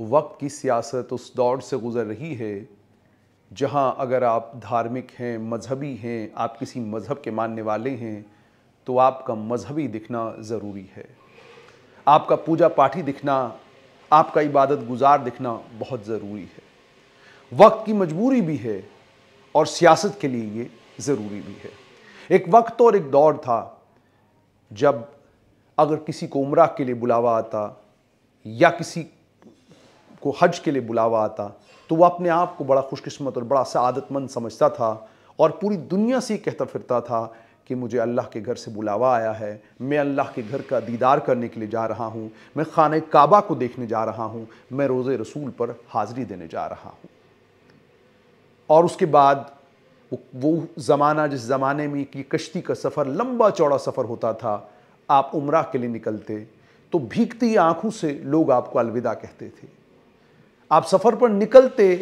वक्त की सियासत उस दौर से गुज़र रही है जहाँ अगर आप धार्मिक हैं मजहबी हैं आप किसी मज़हब के मानने वाले हैं तो आपका मजहबी दिखना ज़रूरी है आपका पूजा पाठी दिखना आपका इबादत गुजार दिखना बहुत ज़रूरी है वक्त की मजबूरी भी है और सियासत के लिए ये ज़रूरी भी है एक वक्त और एक दौर था जब अगर किसी को उम्र के लिए बुलावा आता या किसी को हज के लिए बुलावा आता तो वह अपने आप को बड़ा खुशकस्मत और बड़ा सआदतमंद समझता था और पूरी दुनिया से कहता फिरता था कि मुझे अल्लाह के घर से बुलावा आया है मैं अल्लाह के घर का दीदार करने के लिए जा रहा हूँ मैं खान काबा को देखने जा रहा हूँ मैं रोज़े रसूल पर हाज़िरी देने जा रहा हूँ और उसके बाद वो ज़माना जिस ज़माने में कि कश्ती का सफ़र लंबा चौड़ा सफ़र होता था आप उम्र के लिए निकलते तो भीगती आँखों से लोग आपको अलविदा कहते थे आप सफ़र पर निकलते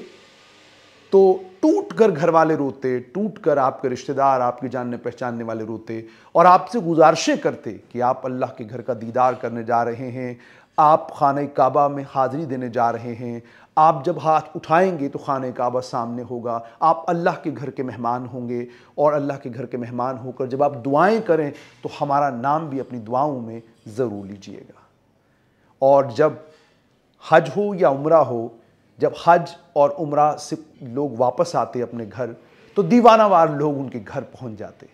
तो टूट कर घर वाले रोते टूट कर आपके रिश्तेदार आपके जानने पहचानने वाले रोते और आपसे गुजारिशें करते कि आप अल्लाह के घर का दीदार करने जा रहे हैं आप खान काबा में हाजिरी देने जा रहे हैं आप जब हाथ उठाएंगे तो खान काबा सामने होगा आप अल्लाह के घर के मेहमान होंगे और अल्लाह के घर के मेहमान होकर जब आप दुआएं करें तो हमारा नाम भी अपनी दुआओं में ज़रूर लीजिएगा और जब हज हो या उम्र हो जब हज और उम्र से लोग वापस आते अपने घर तो दीवानावार लोग उनके घर पहुंच जाते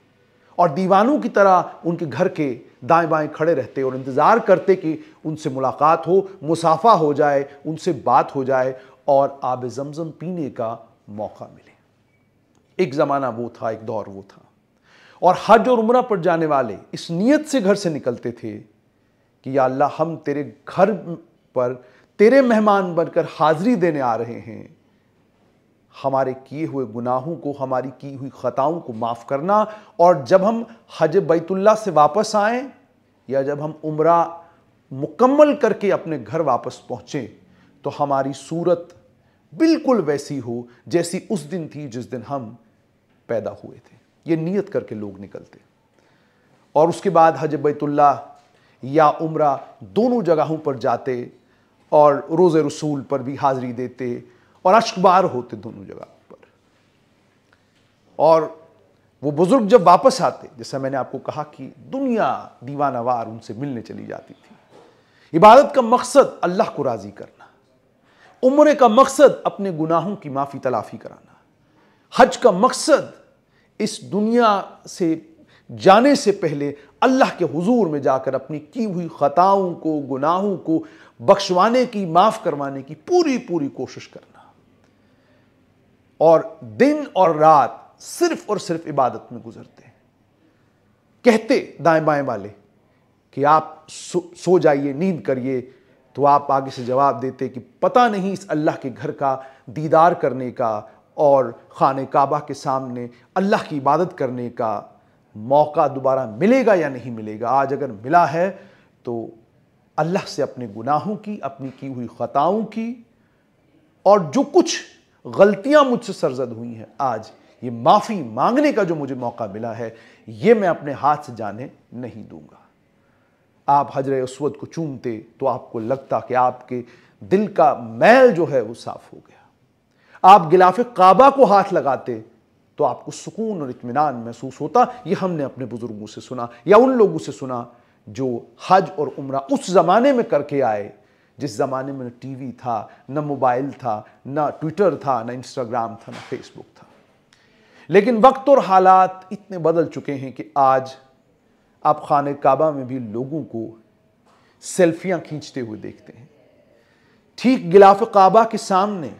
और दीवानों की तरह उनके घर के दाएं बाएं खड़े रहते और इंतज़ार करते कि उनसे मुलाकात हो मुसाफा हो जाए उनसे बात हो जाए और आब जमज़म पीने का मौका मिले एक ज़माना वो था एक दौर वो था और हज और उम्र पर जाने वाले इस नीयत से घर से निकलते थे कि या अल्लाह हम तेरे घर पर तेरे मेहमान बनकर हाजिरी देने आ रहे हैं हमारे किए हुए गुनाहों को हमारी की हुई ख़ताओं को माफ़ करना और जब हम हज बैतुल्ला से वापस आए या जब हम उम्र मुकम्मल करके अपने घर वापस पहुंचे तो हमारी सूरत बिल्कुल वैसी हो जैसी उस दिन थी जिस दिन हम पैदा हुए थे ये नियत करके लोग निकलते और उसके बाद हज बैतुल्ला या उम्र दोनों जगहों पर जाते और रोज़ रसूल पर भी हाज़िरी देते और अशकबार होते दोनों जगह पर और वो बुज़ुर्ग जब वापस आते जैसा मैंने आपको कहा कि दुनिया दीवानावार उनसे मिलने चली जाती थी इबादत का मकसद अल्लाह को राज़ी करना उम्र का मकसद अपने गुनाहों की माफ़ी तलाफ़ी कराना हज का मकसद इस दुनिया से जाने से पहले अल्लाह के हुजूर में जाकर अपनी की हुई ख़ताओं को गुनाहों को बख्शवाने की माफ़ करवाने की पूरी पूरी कोशिश करना और दिन और रात सिर्फ और सिर्फ इबादत में गुजरते हैं कहते दाएं बाएं वाले कि आप सो, सो जाइए नींद करिए तो आप आगे से जवाब देते कि पता नहीं इस अल्लाह के घर का दीदार करने का और खान काबा के सामने अल्लाह की इबादत करने का मौका दोबारा मिलेगा या नहीं मिलेगा आज अगर मिला है तो अल्लाह से अपने गुनाहों की अपनी की हुई ख़ताओं की और जो कुछ गलतियां मुझसे सरजद हुई हैं आज ये माफ़ी मांगने का जो मुझे मौका मिला है ये मैं अपने हाथ से जाने नहीं दूंगा आप हजर उसवत को चूमते तो आपको लगता कि आपके दिल का मैल जो है वो साफ हो गया आप गिलाफ काबा को हाथ लगाते तो आपको सुकून और इतमान महसूस होता ये हमने अपने बुजुर्गों से सुना या उन लोगों से सुना जो हज और उम्र उस ज़माने में करके आए जिस ज़माने में न टीवी था न मोबाइल था न ट्विटर था न इंस्टाग्राम था न फेसबुक था लेकिन वक्त और हालात इतने बदल चुके हैं कि आज आप खान काबा में भी लोगों को सेल्फियां खींचते हुए देखते हैं ठीक गिलाफ काबा के सामने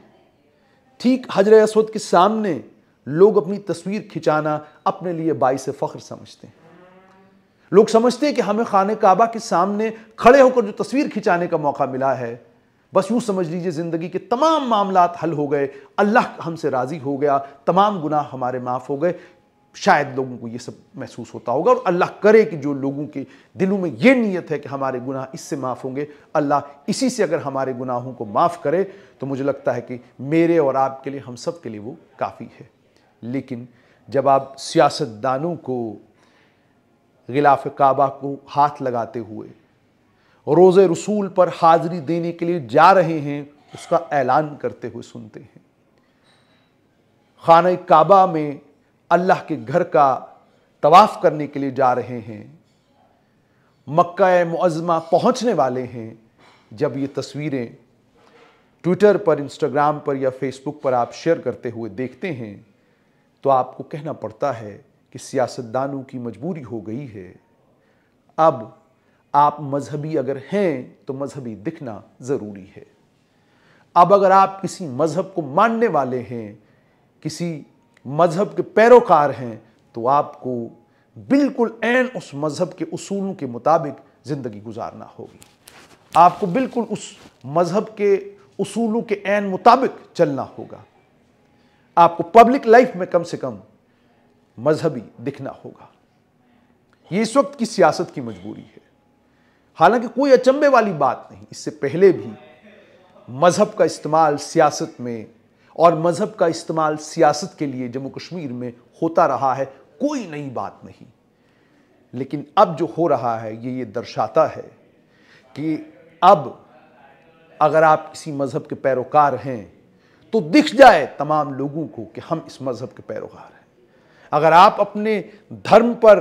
ठीक हजर असद के सामने लोग अपनी तस्वीर खिंचाना अपने लिए बाईस फ़ख्र समझते हैं लोग समझते हैं कि हमें खान काबा के सामने खड़े होकर जो तस्वीर खिंचाने का मौका मिला है बस यूँ समझ लीजिए ज़िंदगी के तमाम मामला हल हो गए अल्लाह हमसे राज़ी हो गया तमाम गुनाह हमारे माफ़ हो गए शायद लोगों को ये सब महसूस होता होगा और अल्लाह करे कि जो लोगों के दिलों में ये नीयत है कि हमारे गुनाह इससे माफ़ होंगे अल्लाह इसी से अगर हमारे गुनाहों को माफ़ करे तो मुझे लगता है कि मेरे और आपके लिए हम सब के लिए वो काफ़ी है लेकिन जब आप सियासतदानों को गिलाफ काबा को हाथ लगाते हुए रोज़ रसूल पर हाज़री देने के लिए जा रहे हैं उसका ऐलान करते हुए सुनते हैं खान काबा में अल्लाह के घर का तवाफ़ करने के लिए जा रहे हैं मक्का मुआज़मा पहुँचने वाले हैं जब ये तस्वीरें ट्विटर पर इंस्टाग्राम पर या फेसबुक पर आप शेयर करते हुए देखते हैं तो आपको कहना पड़ता है कि सियासतदानों की मजबूरी हो गई है अब आप मजहबी अगर हैं तो मजहबी दिखना ज़रूरी है अब अगर आप किसी मज़हब को मानने वाले हैं किसी मज़हब के पैरोकार हैं तो आपको बिल्कुल एन उस मज़हब के असूलों के मुताबिक ज़िंदगी गुजारना होगी आपको बिल्कुल उस मज़हब के असूलों के एन मुताबिक चलना होगा आपको पब्लिक लाइफ में कम से कम मजहबी दिखना होगा ये इस वक्त की सियासत की मजबूरी है हालांकि कोई अचंबे वाली बात नहीं इससे पहले भी मज़हब का इस्तेमाल सियासत में और मज़हब का इस्तेमाल सियासत के लिए जम्मू कश्मीर में होता रहा है कोई नई बात नहीं लेकिन अब जो हो रहा है ये ये दर्शाता है कि अब अगर आप किसी मज़हब के पैरोकार हैं तो दिख जाए तमाम लोगों को कि हम इस मज़हब के पैरोकार हैं अगर आप अपने धर्म पर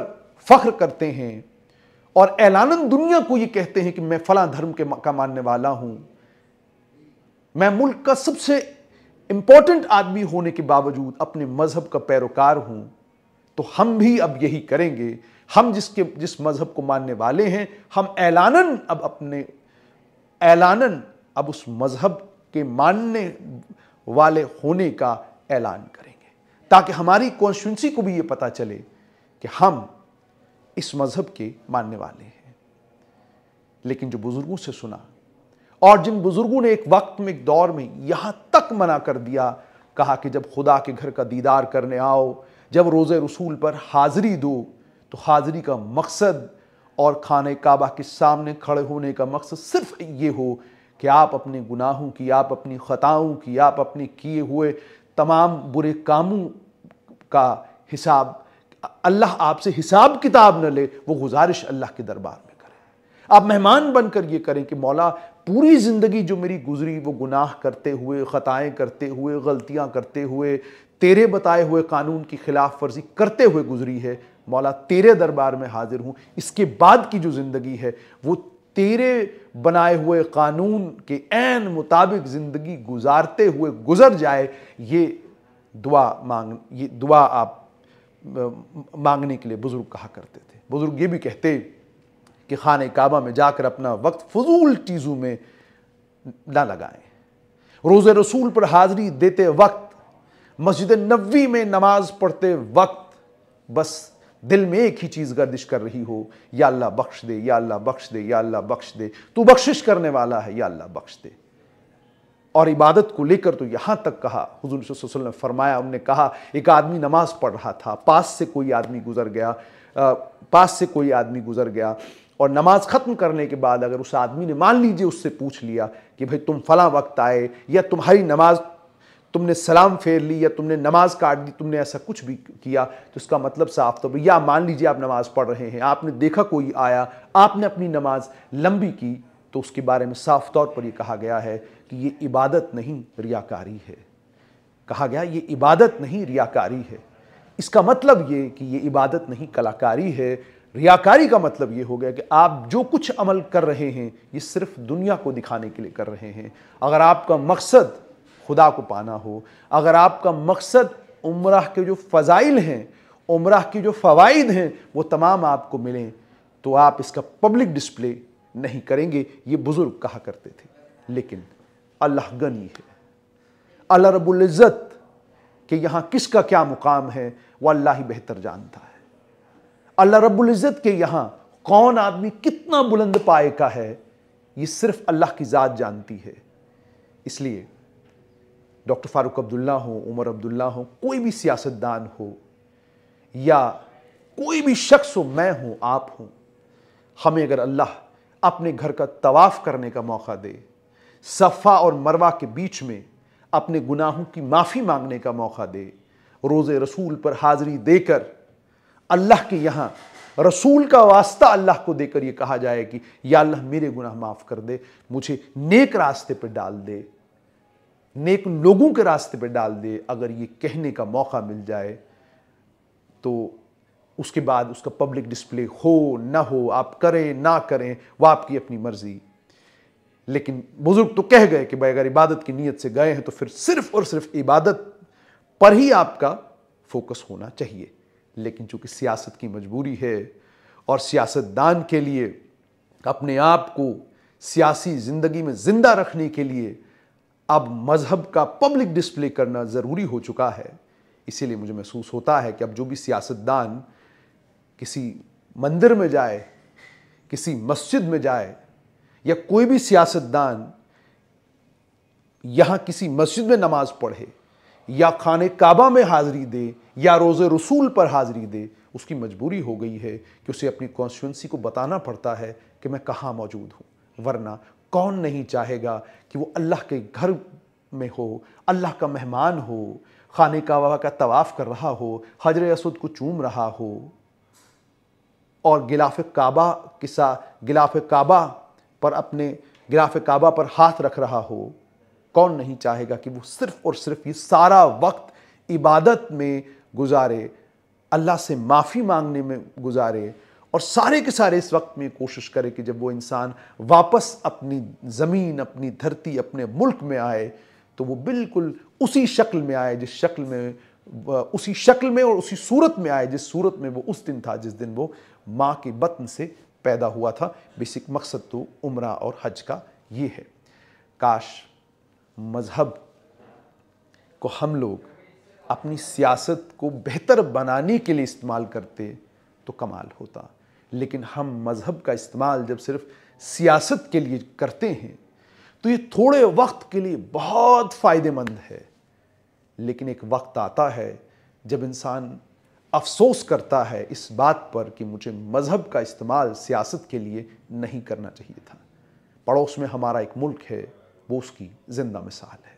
फख्र करते हैं और ऐलानन दुनिया को ये कहते हैं कि मैं फला धर्म के का मानने वाला हूं मैं मुल्क का सबसे इंपॉर्टेंट आदमी होने के बावजूद अपने मजहब का पैरोकार हूं तो हम भी अब यही करेंगे हम जिसके जिस मजहब को मानने वाले हैं हम ऐलानन अब अपने ऐलानन अब उस मजहब के मानने वाले होने का ऐलान करें ताकि हमारी कॉन्स्टिट्यूंसी को भी ये पता चले कि हम इस मज़हब के मानने वाले हैं लेकिन जो बुज़ुर्गों से सुना और जिन बुज़ुर्गों ने एक वक्त में एक दौर में यहां तक मना कर दिया कहा कि जब खुदा के घर का दीदार करने आओ जब रोज़े रसूल पर हाजिरी दो तो हाजिरी का मकसद और खाने काबा के सामने खड़े होने का मकसद सिर्फ ये हो कि आप अपने गुनाहों की आप अपनी ख़ताओं की आप अपने किए हुए तमाम बुरे कामों का हिसाब अल्लाह आपसे हिसाब किताब न ले वो गुजारिश अल्लाह के दरबार में करें आप मेहमान बनकर ये करें कि मौला पूरी ज़िंदगी जो मेरी गुजरी वो गुनाह करते हुए ख़ताएँ करते हुए गलतियाँ करते हुए तेरे बताए हुए कानून की खिलाफ वर्जी करते हुए गुजरी है मौला तेरे दरबार में हाजिर हूँ इसके बाद की जो ज़िंदगी है वो तेरे बनाए हुए कानून के एन मुताबिक ज़िंदगी गुजारते हुए गुज़र जाए ये दुआ मांग ये दुआ आप मांगने के लिए बुज़ुर्ग कहा करते थे बुज़ुर्ग ये भी कहते कि खान काबा में जाकर अपना वक्त फजूल चीज़ों में ना लगाएं रोज़ रसूल पर हाजिरी देते वक्त मस्जिद नबी में नमाज़ पढ़ते वक्त बस दिल में एक ही चीज़ गर्दिश कर रही हो या अल्लाह बख्श दे या अल्लाह बख्श दे या अल्लाह बख्श दे तू बख्शिश करने वाला है या अल्लाह बख्श दे और इबादत को लेकर तो यहाँ तक कहा हजूर ने फरमाया उनने कहा एक आदमी नमाज पढ़ रहा था पास से कोई आदमी गुजर गया पास से कोई आदमी गुजर गया और नमाज ख़त्म करने के बाद अगर उस आदमी ने मान लीजिए उससे पूछ लिया कि भाई तुम फला वक्त आए या तुम्हारी नमाज तुमने सलाम फेर ली या तुमने नमाज काट दी तुमने ऐसा कुछ भी किया तो इसका मतलब साफ तौर तो पर या मान लीजिए आप नमाज पढ़ रहे हैं आपने देखा कोई आया आपने अपनी नमाज लंबी की तो उसके बारे में साफ तौर पर यह कहा गया है कि ये इबादत नहीं रियाकारी है कहा गया ये इबादत नहीं रियाकारी है इसका मतलब ये कि ये इबादत नहीं कलाकारी है रियाकारी का मतलब ये हो गया कि आप जो कुछ अमल कर रहे हैं ये सिर्फ दुनिया को दिखाने के लिए कर रहे हैं अगर आपका मकसद खुदा को पाना हो अगर आपका मकसद उम्र के जो फ़ज़ाइल हैं उम्र के जो फ़वाद हैं वो तमाम आपको मिलें तो आप इसका पब्लिक डिस्प्ले नहीं करेंगे ये बुज़ुर्ग कहा करते थे लेकिन अल्लाह गनी है अल्लाह रबुल्ज़त कि यहाँ किसका क्या मुकाम है वह अल्लाह ही बेहतर जानता है अल्लाह रबुल्ज़त के यहाँ कौन आदमी कितना बुलंद पाए का है ये सिर्फ अल्लाह की ज़ात जानती है इसलिए डॉक्टर फारूक अब्दुल्ला हो उमर अब्दुल्ला हो कोई भी सियासतदान हो या कोई भी शख्स हो मैं हूँ आप हूँ हमें अगर अल्लाह अपने घर का तवाफ़ करने का मौका दे सफ़ा और मरवा के बीच में अपने गुनाहों की माफ़ी मांगने का मौका दे रोज़ रसूल पर हाज़री देकर अल्लाह के यहाँ रसूल का वास्ता अल्लाह को देकर यह कहा जाए कि या अल्लाह मेरे गुनाह माफ़ कर दे मुझे नेक रास्ते पर डाल दे नेक लोगों के रास्ते पर डाल दे अगर ये कहने का मौका मिल जाए तो उसके बाद उसका पब्लिक डिस्प्ले हो ना हो आप करें ना करें वह आपकी अपनी मर्जी लेकिन बुजुर्ग तो कह गए कि भाई अगर इबादत की नीयत से गए हैं तो फिर सिर्फ और सिर्फ इबादत पर ही आपका फोकस होना चाहिए लेकिन चूंकि सियासत की मजबूरी है और सियासतदान के लिए अपने आप को सियासी ज़िंदगी में ज़िंदा रखने के लिए अब मज़हब का पब्लिक डिस्प्ले करना ज़रूरी हो चुका है इसीलिए मुझे महसूस होता है कि अब जो भी सियासतदान किसी मंदिर में जाए किसी मस्जिद में जाए या कोई भी सियासतदान यहां किसी मस्जिद में नमाज पढ़े या खाने काबा में हाजिरी दे या रोज़े रसूल पर हाजिरी दे उसकी मजबूरी हो गई है कि उसे अपनी कॉन्स्टिट्यूंसी को बताना पड़ता है कि मैं कहाँ मौजूद हूँ वरना कौन नहीं चाहेगा कि वो अल्लाह के घर में हो अल्लाह का मेहमान हो खाने का वाह का तवाफ़ कर रहा हो हजर असद को चूम रहा हो और गिलाफ काबा किसा गिलाफ काबा पर अपने गिलाफ काबा पर हाथ रख रहा हो कौन नहीं चाहेगा कि वो सिर्फ़ और सिर्फ ये सारा वक्त इबादत में गुजारे अल्लाह से माफ़ी मांगने में गुजारे और सारे के सारे इस वक्त में कोशिश करें कि जब वो इंसान वापस अपनी ज़मीन अपनी धरती अपने मुल्क में आए तो वो बिल्कुल उसी शक्ल में आए जिस शक्ल में उसी शक्ल में और उसी सूरत में आए जिस सूरत में वो उस दिन था जिस दिन वो माँ के बतन से पैदा हुआ था बेसिक मकसद तो उम्र और हज का ये है काश मज़हब को हम लोग अपनी सियासत को बेहतर बनाने के लिए इस्तेमाल करते तो कमाल होता लेकिन हम मज़हब का इस्तेमाल जब सिर्फ सियासत के लिए करते हैं तो ये थोड़े वक्त के लिए बहुत फ़ायदेमंद है लेकिन एक वक्त आता है जब इंसान अफसोस करता है इस बात पर कि मुझे मज़हब का इस्तेमाल सियासत के लिए नहीं करना चाहिए था पड़ोस में हमारा एक मुल्क है वो उसकी ज़िंदा मिसाल है